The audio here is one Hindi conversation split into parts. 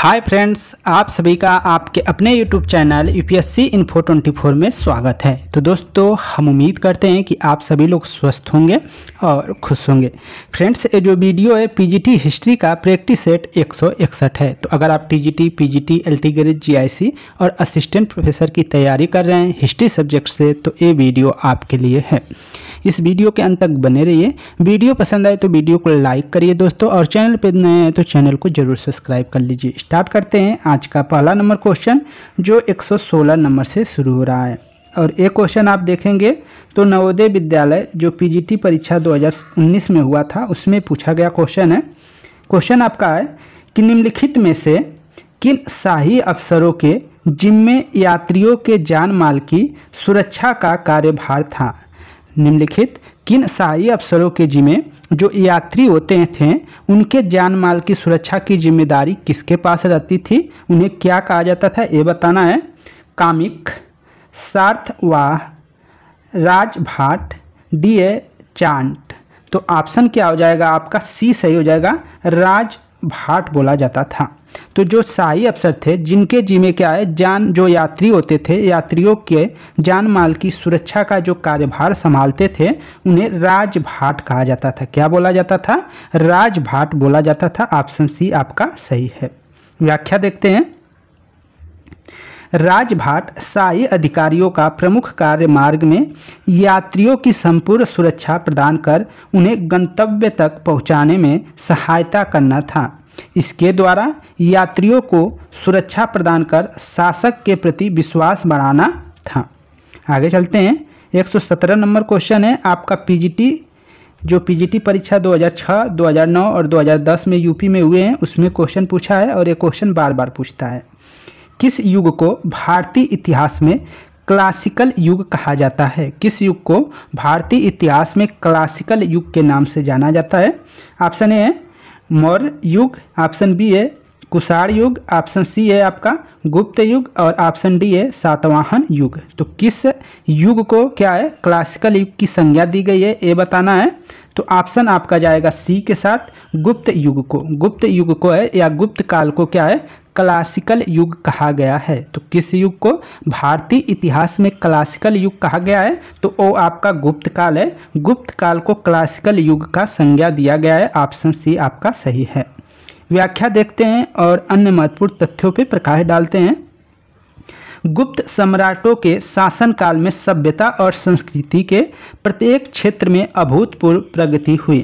हाय फ्रेंड्स आप सभी का आपके अपने YouTube channel four twenty four में स्वागत है तो दोस्तों हम उम्मीद करते हैं कि आप सभी लोग स्वस्थ होंगे और खुश होंगे फ्रेंड्स ये जो वीडियो है पीजीटी हिस्ट्री का प्रैक्टिस सेट एक है तो अगर आप TGT PGT LT grade GIC और असिस्टेंट प्रोफेसर की तैयारी कर रहे हैं हिस्ट्री सब्जेक्ट से तो ये वीडियो आपके लिए है इस वीडियो के अंत तक बने रहिए वीडियो पसंद आए तो वीडियो को लाइक करिए दोस्तों और चैनल पर नए हैं तो चैनल को जरूर सब्सक्राइब कर लीजिए स्टार्ट करते हैं आज का पहला नंबर क्वेश्चन जो 116 नंबर से शुरू हो रहा है और एक क्वेश्चन आप देखेंगे तो नवोदय विद्यालय जो पीजीटी परीक्षा 2019 में हुआ था उसमें पूछा गया क्वेश्चन है क्वेश्चन आपका है कि निम्नलिखित में से किन शाही अफसरों के जिम्मे यात्रियों के जान माल की सुरक्षा का कार्यभार था निम्नलिखित किन शाही अफसरों के जिम्मे जो यात्री होते थे उनके जान माल की सुरक्षा की जिम्मेदारी किसके पास रहती थी उन्हें क्या कहा जाता था ये बताना है कामिक सार्थ व राजभाट डी ए चांट तो ऑप्शन क्या हो जाएगा आपका सी सही हो जाएगा राजभाट बोला जाता था तो जो शाही अफसर थे जिनके जिम्मे क्या है जान जो यात्री होते थे यात्रियों के जान माल की सुरक्षा का जो कार्यभार संभालते थे उन्हें राजभाट कहा जाता था क्या बोला जाता था राजभाट बोला जाता था ऑप्शन सी आपका सही है व्याख्या देखते हैं राजभाट शाही अधिकारियों का प्रमुख कार्य मार्ग में यात्रियों की संपूर्ण सुरक्षा प्रदान कर उन्हें गंतव्य तक पहुंचाने में सहायता करना था इसके द्वारा यात्रियों को सुरक्षा प्रदान कर शासक के प्रति विश्वास बढ़ाना था आगे चलते हैं 117 नंबर क्वेश्चन है आपका पीजीटी जो पीजीटी परीक्षा 2006, 2009 और 2010 में यूपी में हुए हैं उसमें क्वेश्चन पूछा है और ये क्वेश्चन बार बार पूछता है किस युग को भारतीय इतिहास में क्लासिकल युग कहा जाता है किस युग को भारतीय इतिहास में क्लासिकल युग के नाम से जाना जाता है ऑप्शन ए है मौर्य युग ऑप्शन बी है कुषाण युग ऑप्शन सी है आपका गुप्त युग और ऑप्शन डी है सातवाहन युग तो किस युग को क्या है क्लासिकल युग की संज्ञा दी गई है ये बताना है तो ऑप्शन आपका जाएगा सी के साथ गुप्त युग को गुप्त युग को है या गुप्त काल को क्या है क्लासिकल युग कहा गया है तो किस युग को भारतीय इतिहास में क्लासिकल युग कहा गया है तो वो आपका गुप्त काल है गुप्त काल को क्लासिकल युग का संज्ञा दिया गया है ऑप्शन सी आपका सही है व्याख्या देखते हैं और अन्य महत्वपूर्ण तथ्यों पर प्रकाश डालते हैं गुप्त सम्राटों के शासनकाल में सभ्यता और संस्कृति के प्रत्येक क्षेत्र में अभूतपूर्व प्रगति हुई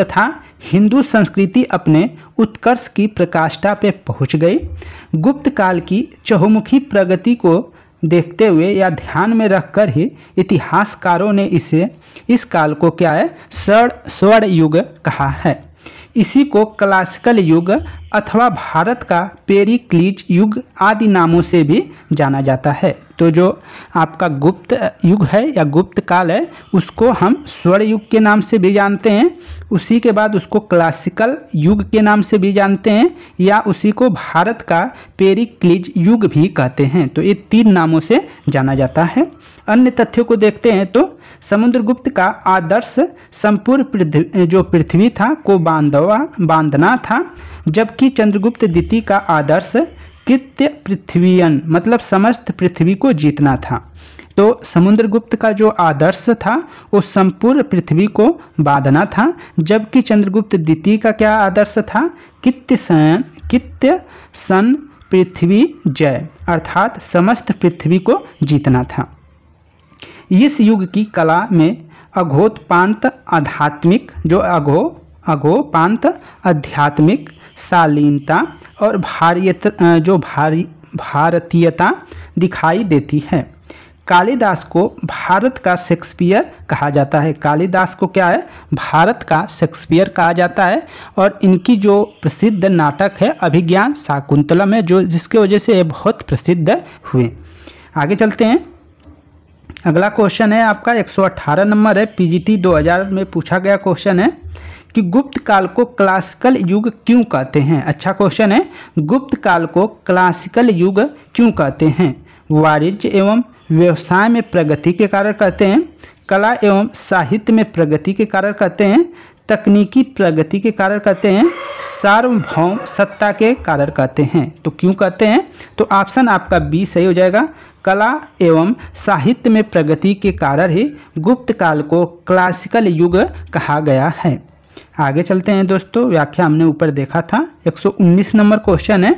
तथा हिंदू संस्कृति अपने उत्कर्ष की प्रकाष्ठा पर पहुंच गई गुप्त काल की चहुमुखी प्रगति को देखते हुए या ध्यान में रखकर ही इतिहासकारों ने इसे इस काल को क्या है स्वर्ण स्वर्ण युग कहा है इसी को क्लासिकल युग अथवा भारत का पेरिक्लीज युग आदि नामों से भी जाना जाता है तो जो आपका गुप्त युग है या गुप्त काल है उसको हम स्वर्ण युग के नाम से भी जानते हैं उसी के बाद उसको क्लासिकल युग के नाम से भी जानते हैं या उसी को भारत का पेरिक्लिज युग भी कहते हैं तो ये तीन नामों से जाना जाता है अन्य तथ्यों को देखते हैं तो समुद्रगुप्त का आदर्श संपूर्ण पृथ्वी जो पृथ्वी था को बांधवा बांधना था जबकि चंद्रगुप्त द्वितीय का आदर्श कृत्य पृथ्वीयन मतलब समस्त पृथ्वी को जीतना था तो समुद्रगुप्त का जो आदर्श था वो संपूर्ण पृथ्वी को बांधना था जबकि चंद्रगुप्त द्वितीय का क्या आदर्श था कित्य सन कित्य सन पृथ्वी जय अर्थात समस्त पृथ्वी को जीतना था इस युग की कला में अघोत्पांत आध्यात्मिक जो अघो अघोपांत आध्यात्मिक शालीनता और भारियत जो भारी भारतीयता दिखाई देती है कालिदास को भारत का शेक्सपियर कहा जाता है कालिदास को क्या है भारत का शेक्सपियर कहा जाता है और इनकी जो प्रसिद्ध नाटक है अभिज्ञान शाकुंतलम है जो जिसके वजह से ये बहुत प्रसिद्ध हुए आगे चलते हैं अगला क्वेश्चन है आपका 118 नंबर है पीजीटी 2000 में पूछा गया क्वेश्चन है कि गुप्त काल को क्लासिकल युग क्यों कहते हैं अच्छा क्वेश्चन है गुप्त काल को क्लासिकल युग क्यों कहते हैं वाणिज्य एवं व्यवसाय में प्रगति के कारण कहते हैं कला एवं साहित्य में प्रगति के कारण कहते हैं तकनीकी प्रगति के कारण कहते हैं सार्वभौम सत्ता के कारण कहते हैं तो क्यों कहते हैं तो ऑप्शन आपका बी सही हो जाएगा कला एवं साहित्य में प्रगति के कारण ही गुप्त काल को क्लासिकल युग कहा गया है आगे चलते हैं दोस्तों व्याख्या हमने ऊपर देखा था 119 नंबर क्वेश्चन है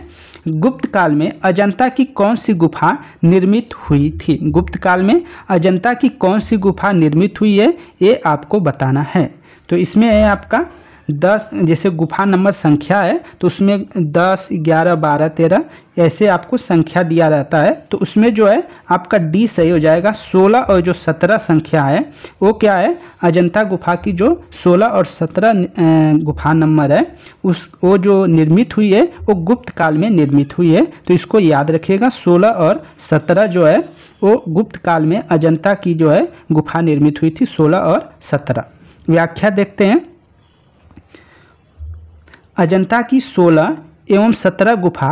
गुप्त काल में अजंता की कौन सी गुफा निर्मित हुई थी गुप्त काल में अजंता की कौन सी गुफा निर्मित हुई है ये आपको बताना है तो इसमें है आपका दस जैसे गुफा नंबर संख्या है तो उसमें दस ग्यारह बारह तेरह ऐसे आपको संख्या दिया रहता है तो उसमें जो है आपका डी सही हो जाएगा सोलह और जो सत्रह संख्या है वो क्या है अजंता गुफा की जो सोलह और सत्रह गुफा नंबर है उस वो जो निर्मित हुई है वो गुप्त काल में निर्मित हुई है तो इसको याद रखिएगा सोलह और सत्रह जो है वो गुप्त काल में अजंता की जो है गुफा निर्मित हुई थी सोलह और सत्रह व्याख्या देखते हैं अजंता की सोलह एवं सत्रह गुफा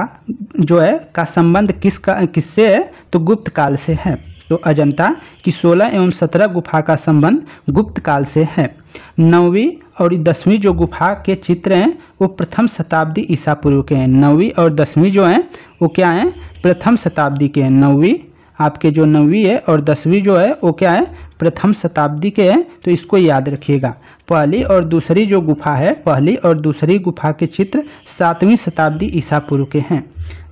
जो है का संबंध किस का किससे है तो गुप्त काल से है तो अजंता की सोलह एवं सत्रह गुफा का संबंध गुप्त काल से है नौवीं और दसवीं जो गुफा के चित्र हैं वो प्रथम शताब्दी ईसा पूर्व के हैं नौवीं और दसवीं जो हैं वो क्या हैं प्रथम शताब्दी के हैं नौवीं आपके जो नवी है और दसवीं जो है वो क्या है प्रथम शताब्दी के हैं तो इसको याद रखिएगा पहली और दूसरी जो गुफा है पहली और दूसरी गुफा के चित्र सातवीं शताब्दी ईसा पूर्व के हैं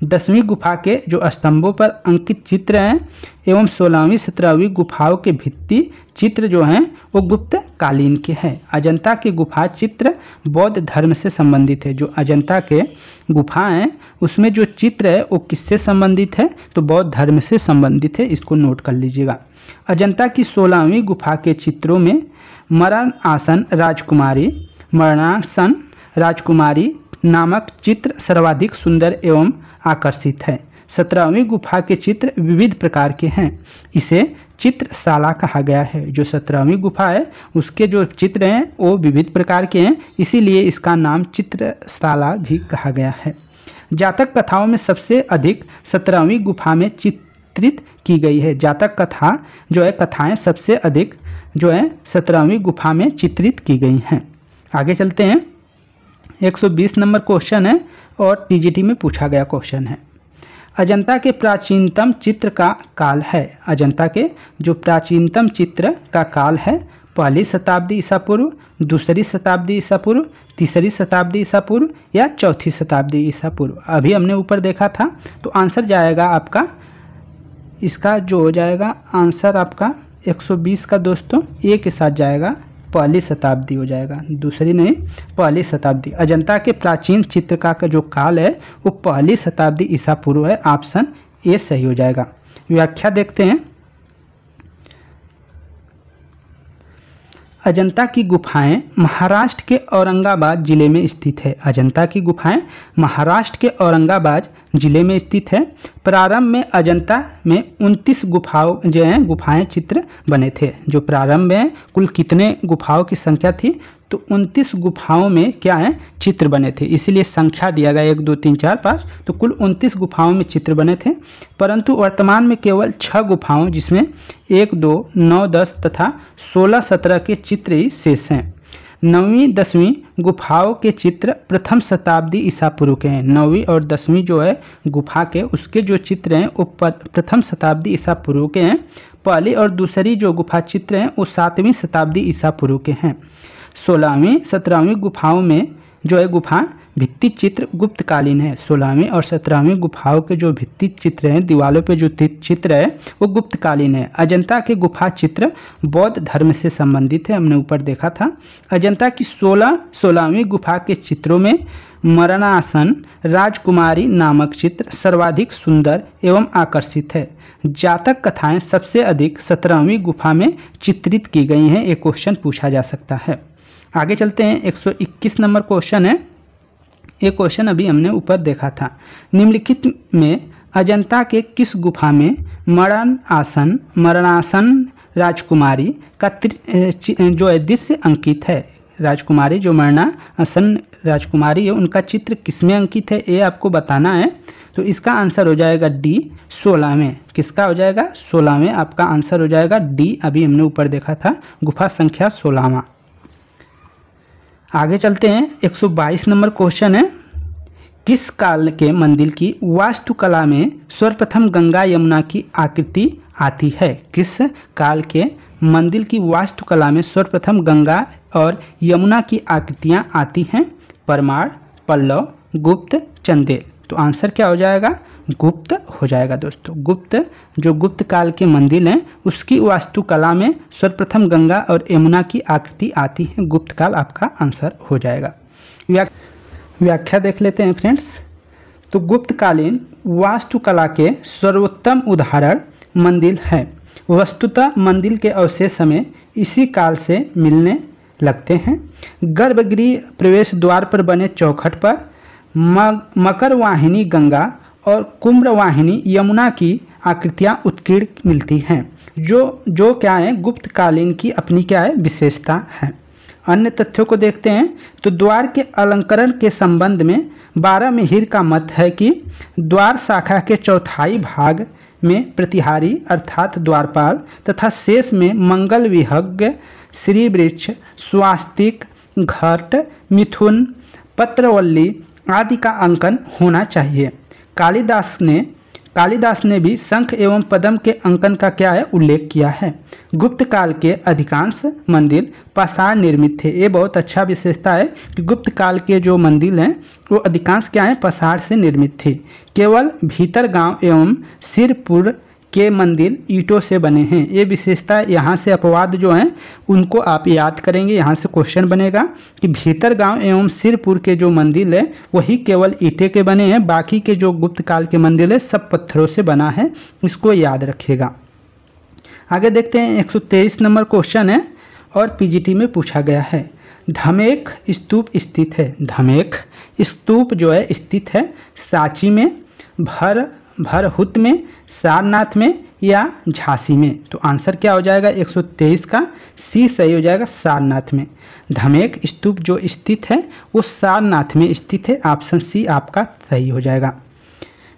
दसवीं गुफा के जो स्तंभों पर अंकित चित्र हैं एवं सोलहवीं सत्रहवीं गुफाओं के भित्ति चित्र जो हैं वो गुप्त कालीन के हैं अजंता के गुफा चित्र बौद्ध धर्म से संबंधित है जो अजंता के गुफा हैं उसमें जो चित्र है वो किससे संबंधित है तो बौद्ध धर्म से संबंधित है इसको नोट कर लीजिएगा अजंता की सोलहवीं गुफा के चित्रों में मरण आसन राजकुमारी मरणासन राजकुमारी नामक चित्र सर्वाधिक सुंदर एवं आकर्षित है सत्रहवीं गुफा के चित्र विविध प्रकार के हैं इसे चित्रशाला कहा गया है जो सत्रहवीं गुफा है उसके जो चित्र हैं वो विविध प्रकार के हैं इसीलिए इसका नाम चित्रशाला भी कहा गया है जातक कथाओं में सबसे अधिक सत्रहवीं गुफा में चित्रित की गई है जातक कथा जो है कथाएं सबसे अधिक जो है सत्रहवीं गुफा में चित्रित की गई हैं आगे चलते हैं 120 नंबर क्वेश्चन है और टीजीटी में पूछा गया क्वेश्चन है अजंता के प्राचीनतम चित्र का काल है अजंता के जो प्राचीनतम चित्र का काल है पहली शताब्दी ईसा पूर्व दूसरी शताब्दी ईसा पूर्व तीसरी शताब्दी ईसा पूर्व या चौथी शताब्दी ईसा पूर्व अभी हमने ऊपर देखा था तो आंसर जाएगा आपका इसका जो हो जाएगा आंसर आपका 120 का दोस्तों ए के साथ जाएगा पहली शताब्दी हो जाएगा दूसरी नहीं पहली शताब्दी अजंता के प्राचीन चित्रका का जो काल है वो पहली शताब्दी ईसा पूर्व है ऑप्शन ए सही हो जाएगा व्याख्या देखते हैं अजंता की गुफाएं महाराष्ट्र के औरंगाबाद जिले में स्थित है अजंता की गुफाएं महाराष्ट्र के औरंगाबाद जिले में स्थित है प्रारंभ में अजंता में 29 गुफाओं जो हैं गुफाएं चित्र बने थे जो प्रारंभ में कुल कितने गुफाओं की संख्या थी तो उनतीस गुफाओं में क्या है चित्र बने थे इसीलिए संख्या दिया गया एक दो तीन चार पाँच तो कुल उनतीस गुफाओं में चित्र बने थे परंतु वर्तमान में केवल छः गुफाओं जिसमें एक दो नौ दस तथा सोलह सत्रह के चित्र ही शेष हैं नौवीं दसवीं गुफाओं के चित्र प्रथम शताब्दी ईसा पूर्व के हैं नौवीं और दसवीं जो है गुफा के उसके जो चित्र हैं वो प्रथम शताब्दी ईसा पूर्व के हैं पहली और दूसरी जो गुफा चित्र हैं वो सातवीं शताब्दी ईसा पूर्व के हैं सोलहवीं सत्रहवीं गुफाओं में जो है गुफा भित्ति चित्र गुप्तकालीन है सोलहवीं और सत्रहवीं गुफाओं के जो भित्ति चित्र हैं दीवालों पे जो चित्र है वो गुप्तकालीन है अजंता के गुफा चित्र बौद्ध धर्म से संबंधित है हमने ऊपर देखा था अजंता की सोलह सोलहवीं गुफा के चित्रों में मरणासन राजकुमारी नामक चित्र सर्वाधिक सुंदर एवं आकर्षित है जातक कथाएँ सबसे अधिक सत्रहवीं गुफा में चित्रित की गई हैं ये क्वेश्चन पूछा जा सकता है आगे चलते हैं 121 नंबर क्वेश्चन है ये क्वेश्चन अभी हमने ऊपर देखा था निम्नलिखित में अजंता के किस गुफा में मरण आसन मरणासन राजकुमारी का जो है दृश्य अंकित है राजकुमारी जो मरणासन आसन राजकुमारी है उनका चित्र किसमें अंकित है ये आपको बताना है तो इसका आंसर हो जाएगा डी सोलह में किसका हो जाएगा सोलह में आपका आंसर हो जाएगा डी अभी हमने ऊपर देखा था गुफा संख्या सोलहवा आगे चलते हैं 122 नंबर क्वेश्चन है किस काल के मंदिर की वास्तुकला में सर्वप्रथम गंगा यमुना की आकृति आती है किस काल के मंदिर की वास्तुकला में सर्वप्रथम गंगा और यमुना की आकृतियाँ आती हैं परमार पल्लव गुप्त चंदेल तो आंसर क्या हो जाएगा गुप्त हो जाएगा दोस्तों गुप्त जो गुप्त काल के मंदिर हैं उसकी वास्तुकला में सर्वप्रथम गंगा और यमुना की आकृति आती है गुप्त काल आपका आंसर हो जाएगा व्या व्याख्या देख लेते हैं फ्रेंड्स तो गुप्तकालीन वास्तुकला के सर्वोत्तम उदाहरण मंदिर है वस्तुतः मंदिर के अवशेष समय इसी काल से मिलने लगते हैं गर्भगृह प्रवेश द्वार पर बने चौखट पर मकरवाहिनी गंगा और कुम्रवाहिनी यमुना की आकृतियाँ उत्कीर्ण मिलती हैं जो जो क्या है गुप्त कालीन की अपनी क्या है विशेषता है अन्य तथ्यों को देखते हैं तो द्वार के अलंकरण के संबंध में बारह मिहिर का मत है कि द्वार शाखा के चौथाई भाग में प्रतिहारी अर्थात द्वारपाल तथा शेष में मंगल विहज्ञ श्री वृक्ष स्वास्तिक घट मिथुन पत्रवल्ली आदि का अंकन होना चाहिए कालिदास ने कालिदास ने भी शंख एवं पदम के अंकन का क्या है उल्लेख किया है गुप्त काल के अधिकांश मंदिर पाषाण निर्मित थे ये बहुत अच्छा विशेषता है कि गुप्त काल के जो मंदिर हैं वो अधिकांश क्या हैं पाषाण से निर्मित थे केवल भीतर गांव एवं सिरपुर के मंदिर ईंटों से बने हैं ये विशेषता यहाँ से अपवाद जो हैं उनको आप याद करेंगे यहाँ से क्वेश्चन बनेगा कि भीतर गांव एवं सिरपुर के जो मंदिर है वही केवल ईंटे के बने हैं बाकी के जो गुप्त काल के मंदिर है सब पत्थरों से बना है इसको याद रखिएगा आगे देखते हैं एक नंबर क्वेश्चन है और पी में पूछा गया है धमेक स्तूप स्थित है धमेक स्तूप जो है स्थित है सांची में भर भरहुत में सारनाथ में या झांसी में तो आंसर क्या हो जाएगा 123 का सी सही हो जाएगा सारनाथ में धमेक स्तूप जो स्थित है वो सारनाथ में स्थित है ऑप्शन सी आपका सही हो जाएगा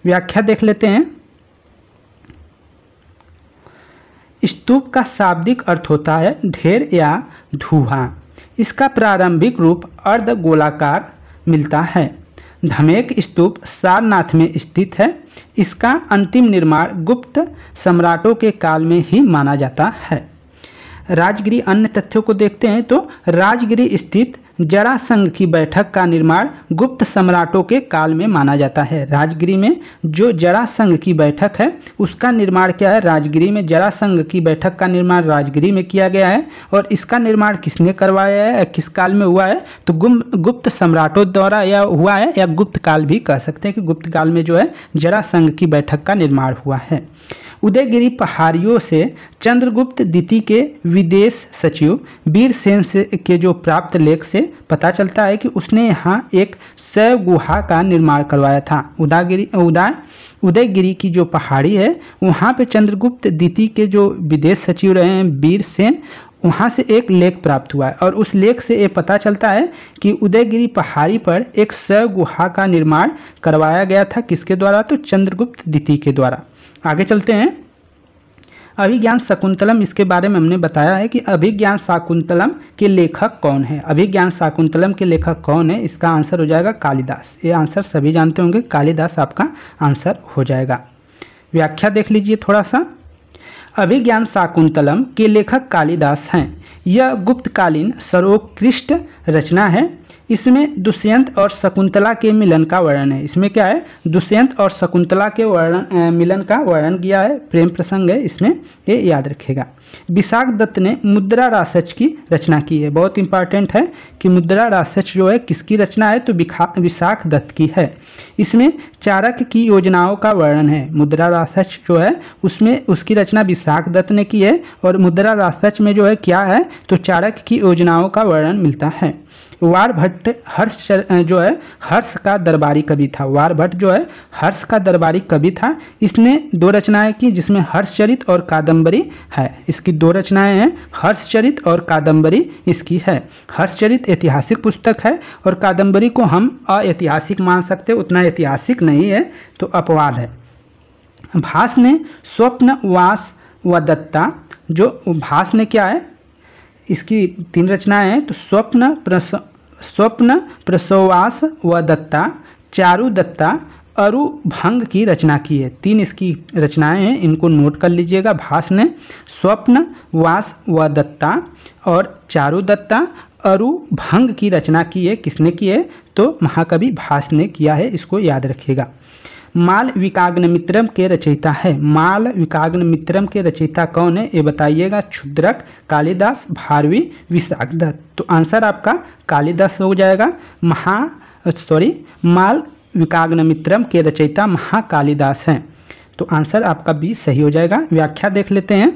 व्याख्या देख लेते हैं स्तूप का शाब्दिक अर्थ होता है ढेर या धुआं इसका प्रारंभिक रूप अर्ध गोलाकार मिलता है धमेक स्तूप सारनाथ में स्थित है इसका अंतिम निर्माण गुप्त सम्राटों के काल में ही माना जाता है राजगिरी अन्य तथ्यों को देखते हैं तो राजगिरी स्थित जरासंघ की बैठक का निर्माण गुप्त सम्राटों के काल में माना जाता है राजगिरी में जो जरासंघ की बैठक है उसका निर्माण क्या है राजगिरी में जरासंघ की बैठक का निर्माण राजगिरी में किया गया है और इसका निर्माण किसने करवाया है किस काल में हुआ है तो गुप्त सम्राटों द्वारा या हुआ है या गुप्त काल भी कह सकते हैं कि गुप्त काल में जो है जरासंघ की बैठक का निर्माण हुआ है उदयगिरी पहाड़ियों से चंद्रगुप्त द्वितीय के विदेश सचिव वीरसेन से के जो प्राप्त लेख से पता चलता है कि उसने यहाँ एक शैव गुहा का निर्माण करवाया था उदागिरी उदय उदयगिरी की जो पहाड़ी है वहाँ पे चंद्रगुप्त द्वितीय के जो विदेश सचिव रहे हैं वीर सेन वहाँ से एक लेख प्राप्त हुआ है और उस लेख से ये पता चलता है कि उदयगिरी पहाड़ी पर एक शैव गुहा का निर्माण करवाया गया था किसके द्वारा तो चंद्रगुप्त द्वितीय के द्वारा आगे चलते हैं अभिज्ञान शाकुंतलम इसके बारे में हमने बताया है कि अभिज्ञान शाकुंतलम के लेखक कौन है अभिज्ञान शाकुंतलम के लेखक कौन है इसका आंसर हो जाएगा कालिदास ये आंसर सभी जानते होंगे कालिदास आपका आंसर हो जाएगा व्याख्या देख लीजिए थोड़ा सा अभिज्ञान शाकुंतलम के लेखक कालिदास हैं यह गुप्तकालीन सर्वोत्कृष्ट रचना है इसमें दुष्यंत और शकुंतला के मिलन का वर्णन है इसमें क्या है दुष्यंत और शकुंतला के वर्णन मिलन का वर्णन किया है प्रेम प्रसंग है इसमें ये याद रखेगा विशाख दत्त ने मुद्रा रासच की रचना की है बहुत इंपॉर्टेंट है कि मुद्रा रासच जो है किसकी रचना है तो विशाख दत्त की है इसमें चारक की योजनाओं का वर्णन है मुद्रा रासच जो है उसमें उसकी रचना विशाख दत्त ने की है और मुद्रा रासच में जो है क्या है तो चारक की योजनाओं का वर्णन मिलता है वार भट्ट हर्ष जो है हर्ष का दरबारी कवि था वार भट्ट जो है हर्ष का दरबारी कवि था इसने दो रचनाएं की जिसमें हर्षचरित और कादम्बरी है इसकी दो रचनाएं हैं हर्षचरित और कादंबरी इसकी है हर्षचरित ऐतिहासिक पुस्तक है और कादम्बरी को हम अऐतिहासिक मान सकते उतना ऐतिहासिक नहीं है तो अपवाद है भास ने स्वप्न वास व दत्ता जो भास ने क्या है इसकी तीन रचनाएं हैं तो स्वप्न प्रस स्वप्न प्रसोवास व दत्ता चारु दत्ता अरु भंग की रचना की है तीन इसकी रचनाएं हैं इनको नोट कर लीजिएगा भास ने स्वप्न वास व दत्ता और चारु दत्ता अरु भंग की रचना की है किसने की है तो महाकवि भास ने किया है इसको याद रखिएगा माल विकाग्न मित्रम के रचयिता है माल विकाग्न मित्रम के रचयिता कौन है ये बताइएगा क्षुद्रक कालिदास भारवी विशाखदत्त तो आंसर आपका कालिदास हो जाएगा महा सॉरी माल विकाग्न मित्रम के रचयिता महाकालिदास हैं तो आंसर आपका बी सही हो जाएगा व्याख्या देख लेते हैं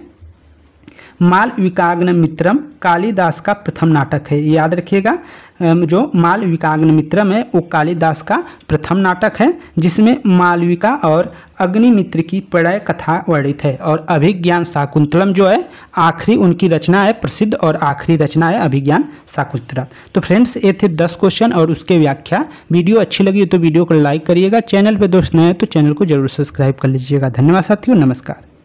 माल विकाग्न मित्रम कालिदास का प्रथम नाटक है याद रखिएगा जो माल विकाग्न मित्रम है वो कालिदास का प्रथम नाटक है जिसमें मालविका और अग्निमित्र की प्रणय कथा वर्णित है और अभिज्ञान शाकुंतलम जो है आखिरी उनकी रचना है प्रसिद्ध और आखिरी रचना है अभिज्ञान शाकुंतलम तो फ्रेंड्स ये थे दस क्वेश्चन और उसके व्याख्या वीडियो अच्छी लगी तो वीडियो को लाइक करिएगा चैनल पर दोस्त नए तो चैनल को जरूर सब्सक्राइब कर लीजिएगा धन्यवाद साथियों नमस्कार